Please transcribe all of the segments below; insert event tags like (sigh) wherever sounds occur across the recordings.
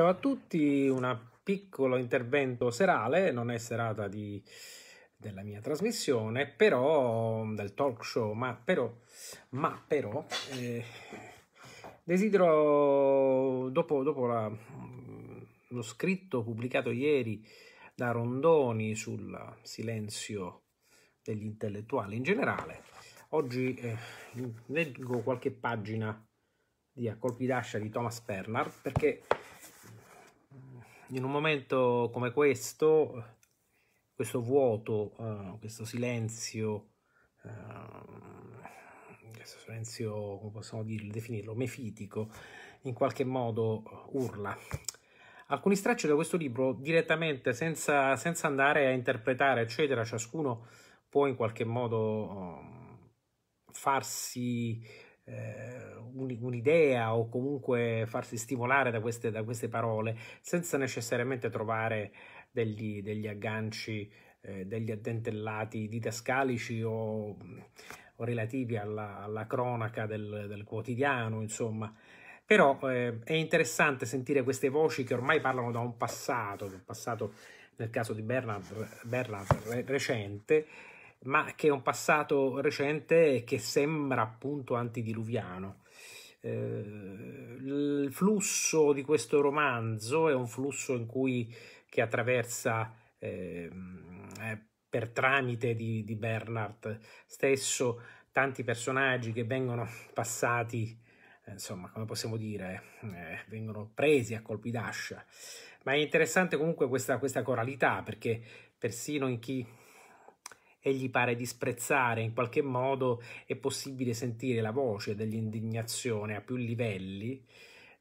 ciao a tutti, un piccolo intervento serale, non è serata di, della mia trasmissione, però mm, del talk show, ma però, ma però eh, desidero, dopo, dopo la, mm, lo scritto pubblicato ieri da Rondoni sul silenzio degli intellettuali in generale, oggi eh, leggo qualche pagina di A colpi d'ascia di Thomas Bernard perché in un momento come questo, questo vuoto, uh, questo silenzio, uh, questo silenzio, come possiamo dirlo, definirlo, mefitico, in qualche modo urla. Alcuni stracci da questo libro direttamente, senza, senza andare a interpretare, eccetera, ciascuno può in qualche modo um, farsi eh, un'idea o comunque farsi stimolare da queste, da queste parole senza necessariamente trovare degli, degli agganci, eh, degli addentellati didascalici o, o relativi alla, alla cronaca del, del, quotidiano, insomma. Però eh, è interessante sentire queste voci che ormai parlano da un passato, un passato nel caso di Bernard, Bernard recente, ma che è un passato recente che sembra appunto antidiluviano. Eh, il flusso di questo romanzo è un flusso in cui che attraversa ehm, eh, per tramite di, di, Bernard stesso tanti personaggi che vengono (laughs) passati eh, insomma come possiamo dire eh, vengono presi a colpi d'ascia ma è interessante comunque questa, questa coralità perché persino in chi e gli pare disprezzare in qualche modo è possibile sentire la voce dell'indignazione a più livelli,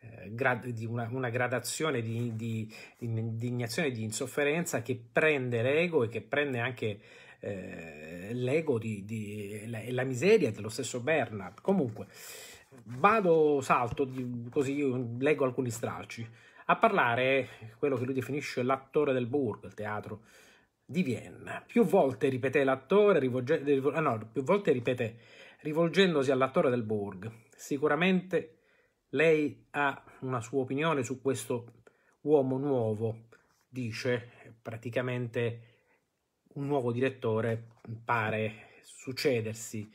eh, di una, una gradazione di, di, di, indignazione e di insofferenza che prende l'ego e che prende anche eh, l'ego e la, la miseria dello stesso Bernard. Comunque, vado, salto, così leggo alcuni stralci a parlare quello che lui definisce l'attore del Burg, il teatro di Vienna. Più volte ripeté l'attore, rivolge, ah no, più volte ripeté, rivolgendosi all'attore del Borg. Sicuramente lei ha una sua opinione su questo uomo nuovo, dice praticamente un nuovo direttore pare succedersi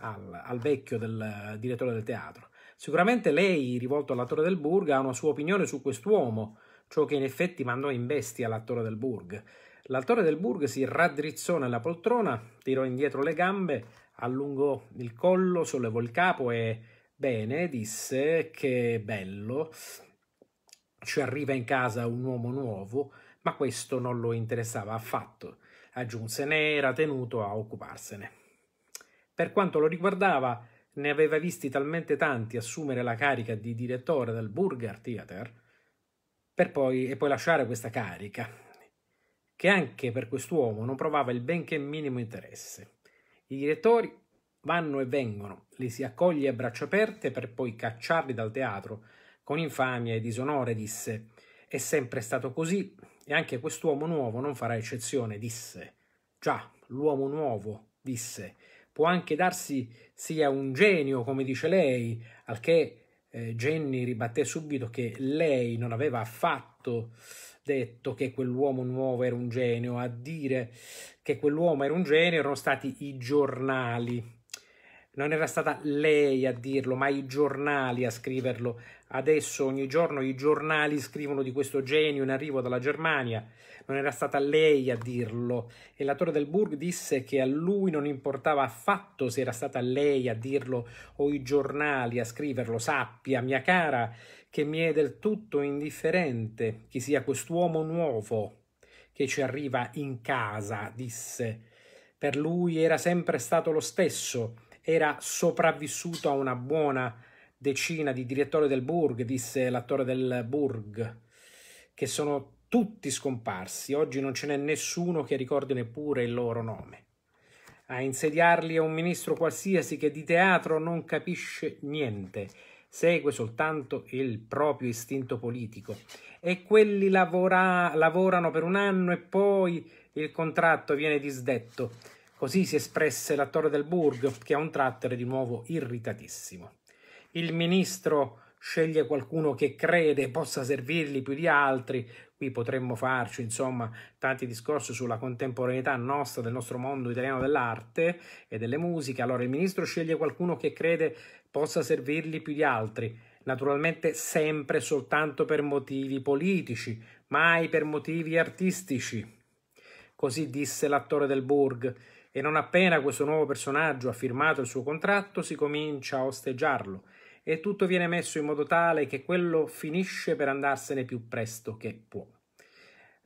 al, al vecchio del direttore del teatro. Sicuramente lei, rivolto all'attore del Burg, ha una sua opinione su quest'uomo, ciò che in effetti mandò in bestia l'attore del Burg. L'altore del Burg si raddrizzò nella poltrona, tirò indietro le gambe, allungò il collo, sollevò il capo e bene, disse che bello, ci arriva in casa un uomo nuovo, ma questo non lo interessava affatto. Aggiunse, ne era tenuto a occuparsene. Per quanto lo riguardava, ne aveva visti talmente tanti assumere la carica di direttore del Burger Theater, per poi, e poi lasciare questa carica, che anche per quest'uomo non provava il benché minimo interesse. I direttori vanno e vengono, li si accoglie a braccia aperte per poi cacciarli dal teatro. Con infamia e disonore disse: È sempre stato così, e anche quest'uomo nuovo non farà eccezione, disse. Già, l'uomo nuovo, disse, può anche darsi sia un genio, come dice lei, al che eh, Jenny ribatté subito che lei non aveva affatto detto che quell'uomo nuovo era un genio, a dire che quell'uomo era un genio erano stati i giornali. Non era stata lei a dirlo, ma i giornali a scriverlo. Adesso ogni giorno i giornali scrivono di questo genio in arrivo dalla Germania. Non era stata lei a dirlo. E la Torre del Burg disse che a lui non importava affatto se era stata lei a dirlo o i giornali a scriverlo. Sappia, mia cara, che mi è del tutto indifferente chi sia quest'uomo nuovo che ci arriva in casa, disse. Per lui era sempre stato lo stesso, era sopravvissuto a una buona decina di direttori del Burg, disse l'attore del Burg, che sono tutti scomparsi, oggi non ce n'è nessuno che ricordi neppure il loro nome. A insediarli è un ministro qualsiasi che di teatro non capisce niente segue soltanto il proprio istinto politico e quelli lavora, lavorano per un anno e poi il contratto viene disdetto. Così si espresse l'attore del Burgo, che a un tratto era di nuovo irritatissimo. Il ministro sceglie qualcuno che crede possa servirgli più di altri, qui potremmo farci insomma tanti discorsi sulla contemporaneità nostra del nostro mondo italiano dell'arte e delle musiche. Allora il ministro sceglie qualcuno che crede possa servirgli più di altri, naturalmente sempre soltanto per motivi politici, mai per motivi artistici. Così disse l'attore del Burg e non appena questo nuovo personaggio ha firmato il suo contratto si comincia a osteggiarlo e tutto viene messo in modo tale che quello finisce per andarsene più presto che può.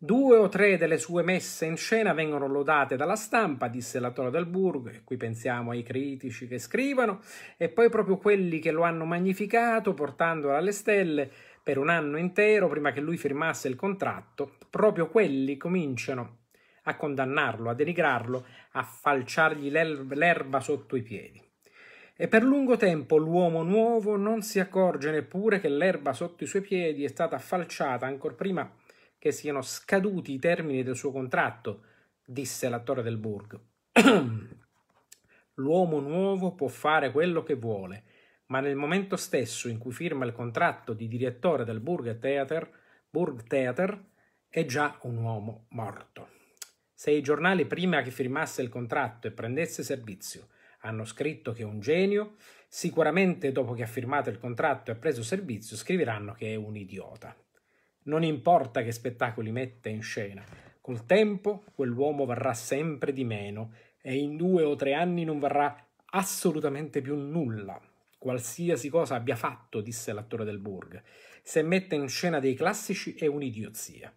Due o tre delle sue messe in scena vengono lodate dalla stampa, disse l'attore del Burg, e qui pensiamo ai critici che scrivono, e poi proprio quelli che lo hanno magnificato portandolo alle stelle per un anno intero prima che lui firmasse il contratto, proprio quelli cominciano a condannarlo, a denigrarlo, a falciargli l'erba sotto i piedi e per lungo tempo l'uomo nuovo non si accorge neppure che l'erba sotto i suoi piedi è stata falciata ancor prima che siano scaduti i termini del suo contratto, disse l'attore del Burg. (clears throat) L'uomo nuovo può fare quello che vuole, ma nel momento stesso in cui firma il contratto di direttore del Burg Theater, Burg Theater è già un uomo morto. Se i giornali prima che firmasse il contratto e prendesse servizio hanno scritto che è un genio, sicuramente dopo che ha firmato il contratto e ha preso servizio scriveranno che è un idiota. Non importa che spettacoli metta in scena, col tempo quell'uomo varrà sempre di meno e in due o tre anni non varrà assolutamente più nulla. Qualsiasi cosa abbia fatto, disse l'attore del Burg, se mette in scena dei classici è un'idiozia.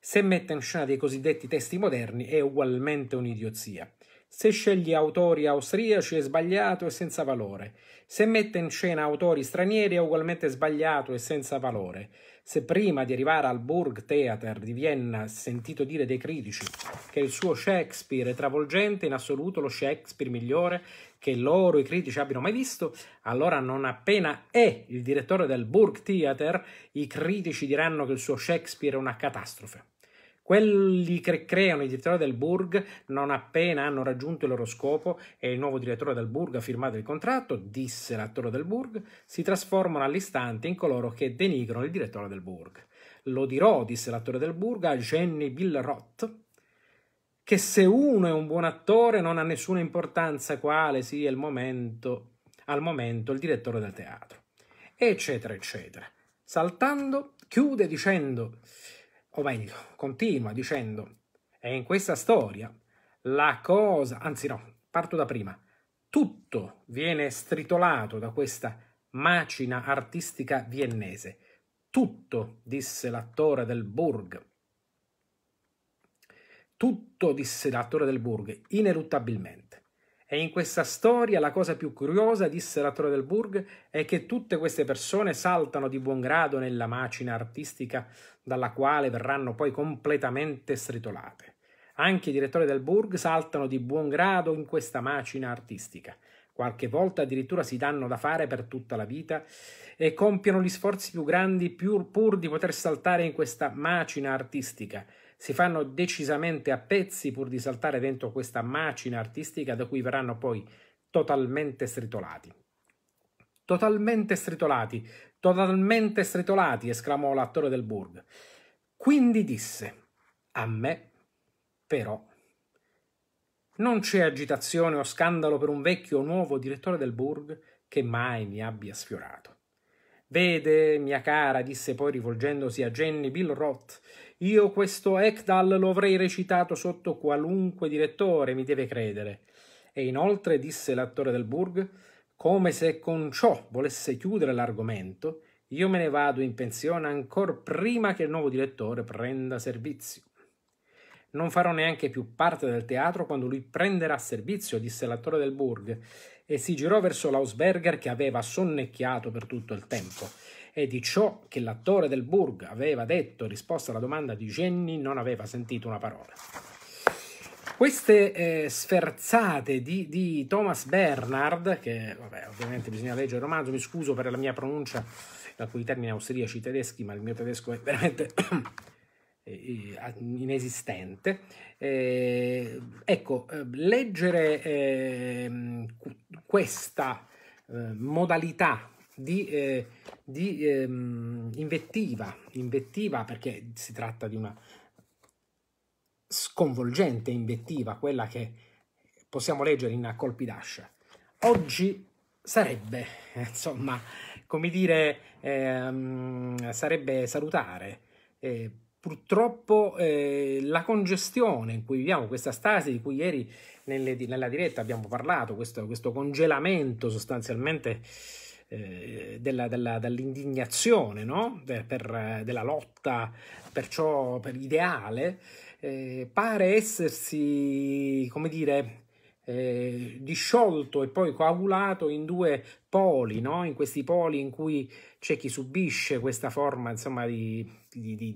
Se mette in scena dei cosiddetti testi moderni è ugualmente un'idiozia. Se scegli autori austriaci è sbagliato e senza valore. Se mette in scena autori stranieri è ugualmente sbagliato e senza valore. Se prima di arrivare al Burgtheater di Vienna sentito dire dei critici che il suo Shakespeare è travolgente, in assoluto lo Shakespeare migliore che loro i critici abbiano mai visto, allora non appena è il direttore del Burgtheater, i critici diranno che il suo Shakespeare è una catastrofe. Quelli che creano i direttori del Burg, non appena hanno raggiunto il loro scopo e il nuovo direttore del Burg ha firmato il contratto, disse l'attore del Burg, si trasformano all'istante in coloro che denigrano il direttore del Burg. Lo dirò, disse l'attore del Burg, a Jenny Bill Roth, che se uno è un buon attore non ha nessuna importanza quale sia il momento, al momento il direttore del teatro, eccetera, eccetera. Saltando, chiude dicendo o meglio, continua dicendo, è in questa storia la cosa, anzi no, parto da prima, tutto viene stritolato da questa macina artistica viennese. Tutto, disse l'attore del Burg. Tutto, disse l'attore del Burg, ineruttabilmente. E in questa storia la cosa più curiosa, disse l'attore del Burg, è che tutte queste persone saltano di buon grado nella macina artistica dalla quale verranno poi completamente stritolate. Anche i direttori del Burg saltano di buon grado in questa macina artistica. Qualche volta addirittura si danno da fare per tutta la vita e compiono gli sforzi più grandi pur, di poter saltare in questa macina artistica si fanno decisamente a pezzi pur di saltare dentro questa macina artistica da cui verranno poi totalmente stritolati. Totalmente stritolati, totalmente stritolati, esclamò l'attore del Burg. Quindi disse, a me, però, non c'è agitazione o scandalo per un vecchio o nuovo direttore del Burg che mai mi abbia sfiorato. Vede, mia cara, disse poi rivolgendosi a Jenny Bill Roth, io questo Ekdal lo avrei recitato sotto qualunque direttore, mi deve credere. E inoltre, disse l'attore del Burg, come se con ciò volesse chiudere l'argomento, io me ne vado in pensione ancor prima che il nuovo direttore prenda servizio. Non farò neanche più parte del teatro quando lui prenderà servizio, disse l'attore del Burg, e si girò verso l'Ausberger che aveva sonnecchiato per tutto il tempo e di ciò che l'attore del Burg aveva detto in risposta alla domanda di Jenny non aveva sentito una parola. Queste eh, sferzate di, di, Thomas Bernard, che vabbè, ovviamente bisogna leggere il romanzo, mi scuso per la mia pronuncia da cui termini austriaci tedeschi, ma il mio tedesco è veramente eh, inesistente. Eh, ecco, eh, leggere eh, questa eh, modalità di, eh, di ehm, invettiva, invettiva perché si tratta di una sconvolgente invettiva, quella che possiamo leggere in a colpi d'ascia. Oggi sarebbe, (laughs) insomma, come dire, ehm, sarebbe salutare purtroppo eh, la congestione in cui viviamo, questa stasi di cui ieri nelle, nella diretta abbiamo parlato, questo, questo congelamento sostanzialmente eh, della, della, dell'indignazione, no? De, per, della lotta per ciò, per l'ideale, eh, pare essersi, come dire, eh, disciolto e poi coagulato in due poli, no? in questi poli in cui c'è chi subisce questa forma insomma, di, di, di,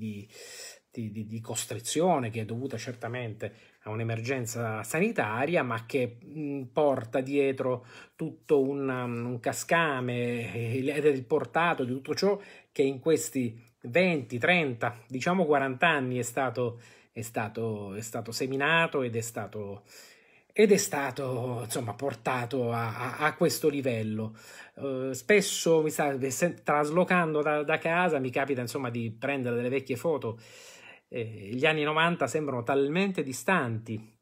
di, costrizione che è dovuta certamente a un'emergenza sanitaria, ma che mh, mm, porta dietro tutto un, mm, un cascame eh, ed è il portato di tutto ciò che in questi 20, 30, diciamo 40 anni è stato, è stato, è stato seminato ed è stato ed è stato insomma portato a, a, a questo livello. Uh, spesso mi sta eh, traslocando da, da, casa, mi capita insomma di prendere delle vecchie foto. Eh, gli anni 90 sembrano talmente distanti,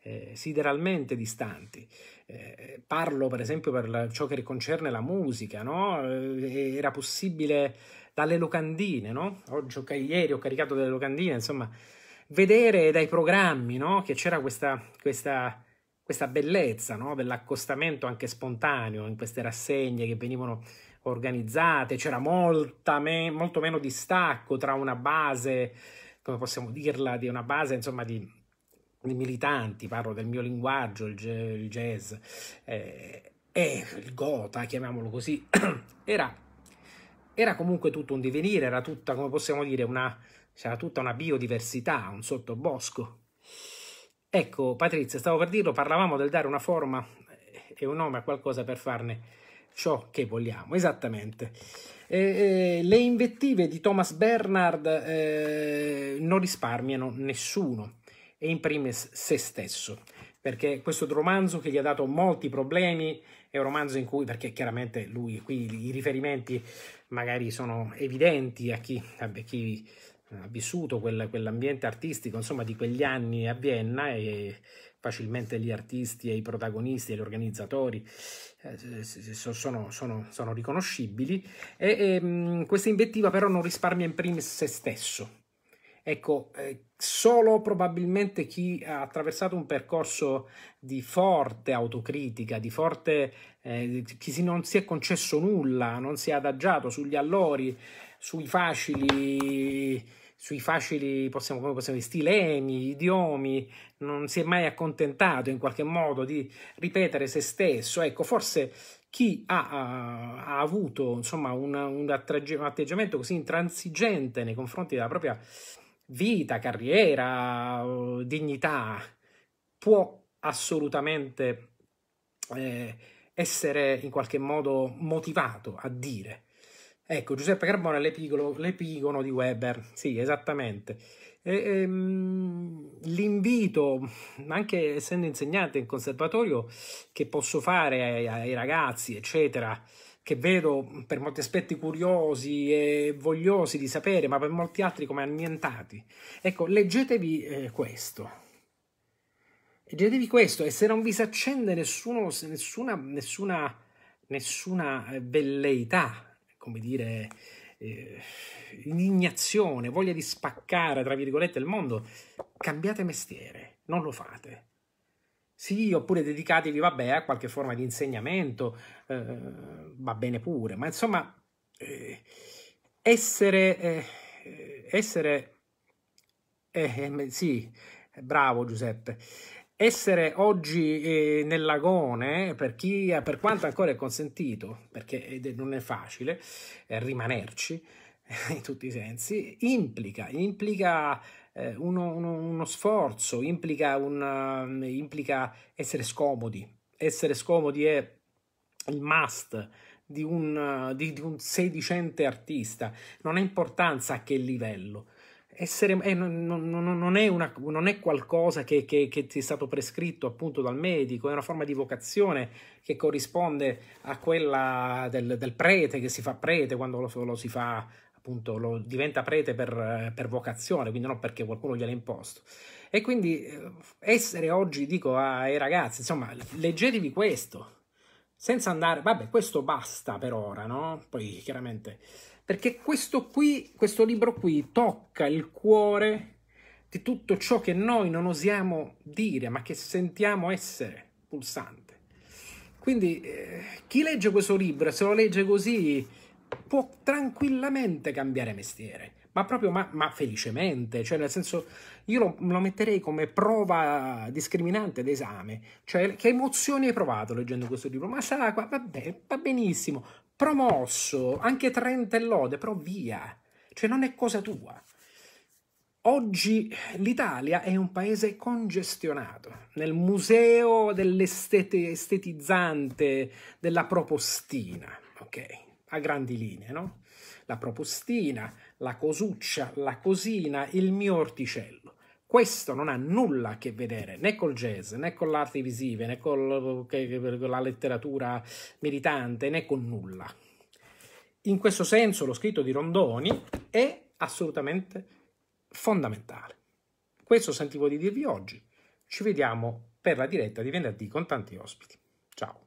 eh, sideralmente distanti. Eh, parlo per esempio per la, ciò che concerne la musica, no? Eh, era possibile dalle locandine, no? Oggi, ieri ho caricato delle locandine, insomma, vedere dai programmi, no? Che c'era questa, questa questa bellezza no? dell'accostamento anche spontaneo in queste rassegne che venivano organizzate, c'era me- molto meno distacco tra una base, come possiamo dirla, di una base insomma di, di militanti, parlo del mio linguaggio, il, il jazz, eh, e il gota, chiamiamolo così, (clears throat) era, era, comunque tutto un divenire, era tutta, come possiamo dire, una, c'era tutta una biodiversità, un sottobosco Ecco, Patrizia, stavo per dirlo, parlavamo del dare una forma e un nome a qualcosa per farne ciò che vogliamo, esattamente. Eh, eh, le invettive di Thomas Bernard eh, non risparmiano nessuno e in primis se stesso, perché questo romanzo che gli ha dato molti problemi è un romanzo in cui, perché chiaramente lui qui i riferimenti magari sono evidenti a chi, a chi ha vissuto quel, quell'ambiente artistico, insomma, di quegli anni a Vienna e facilmente gli artisti e i protagonisti e gli organizzatori eh, sono, sono, sono, riconoscibili. E, e ehm, questa invettiva però non risparmia in primis se stesso. Ecco, eh, solo probabilmente chi ha attraversato un percorso di forte autocritica, di forte eh, chi si, non si è concesso nulla, non si è adagiato sugli allori, sui facili sui facili, possiamo, come possiamo dire, stilemi, idiomi, non si è mai accontentato in qualche modo di ripetere se stesso. Ecco, forse chi ha, ha, ha avuto insomma, un, un, atteggiamento così intransigente nei confronti della propria vita, carriera, dignità, può assolutamente eh, essere in qualche modo motivato a dire Ecco, Giuseppe Carbone è l'epigono, di Weber, sì, esattamente. E, e, ehm, l'invito, anche essendo insegnante in conservatorio, che posso fare ai, ai ragazzi, eccetera, che vedo per molti aspetti curiosi e vogliosi di sapere, ma per molti altri come annientati. Ecco, leggetevi eh, questo. Leggetevi questo e se non vi si accende nessuno, nessuna, nessuna, nessuna eh, velleità come dire, eh, indignazione, voglia di spaccare, tra virgolette, il mondo, cambiate mestiere, non lo fate. Sì, oppure dedicatevi, vabbè, a qualche forma di insegnamento, eh, va bene pure, ma insomma, eh, essere, eh, essere eh, eh, sì, bravo Giuseppe, essere oggi eh, nell'agone, per, chi, per quanto ancora è consentito, perché non è facile eh, rimanerci (laughs) in tutti i sensi, implica, implica eh, uno, uno, uno, sforzo, implica, un, eh, implica essere scomodi. Essere scomodi è il must di un, di, di un sedicente artista, non ha importanza a che livello essere, eh, non, non, non, è una, non, è qualcosa che, che, che, ti è stato prescritto appunto dal medico, è una forma di vocazione che corrisponde a quella del, del prete che si fa prete quando lo, lo si fa appunto, lo, diventa prete per, per, vocazione, quindi non perché qualcuno gliel'ha imposto. E quindi eh, essere oggi, dico ai ragazzi, insomma, leggetevi questo, senza andare, vabbè, questo basta per ora, no? Poi chiaramente perché questo, qui, questo libro qui tocca il cuore di tutto ciò che noi non osiamo dire, ma che sentiamo essere pulsante. Quindi eh, chi legge questo libro, se lo legge così, può tranquillamente cambiare mestiere, ma proprio ma, ma felicemente, cioè nel senso io lo, lo, metterei come prova discriminante d'esame, cioè che emozioni hai provato leggendo questo libro? Ma Sacqua, va, va benissimo, promosso, anche 30 lode, però via, cioè non è cosa tua. Oggi l'Italia è un paese congestionato nel museo dell'estetizzante della propostina, ok? A grandi linee, no? La propostina, la cosuccia, la cosina, il mio orticello. Questo non ha nulla a che vedere né col jazz, né con l'arte visiva, né col, con la letteratura militante, né con nulla. In questo senso lo scritto di Rondoni è assolutamente fondamentale. Questo sentivo di dirvi oggi. Ci vediamo per la diretta di venerdì con tanti ospiti. Ciao.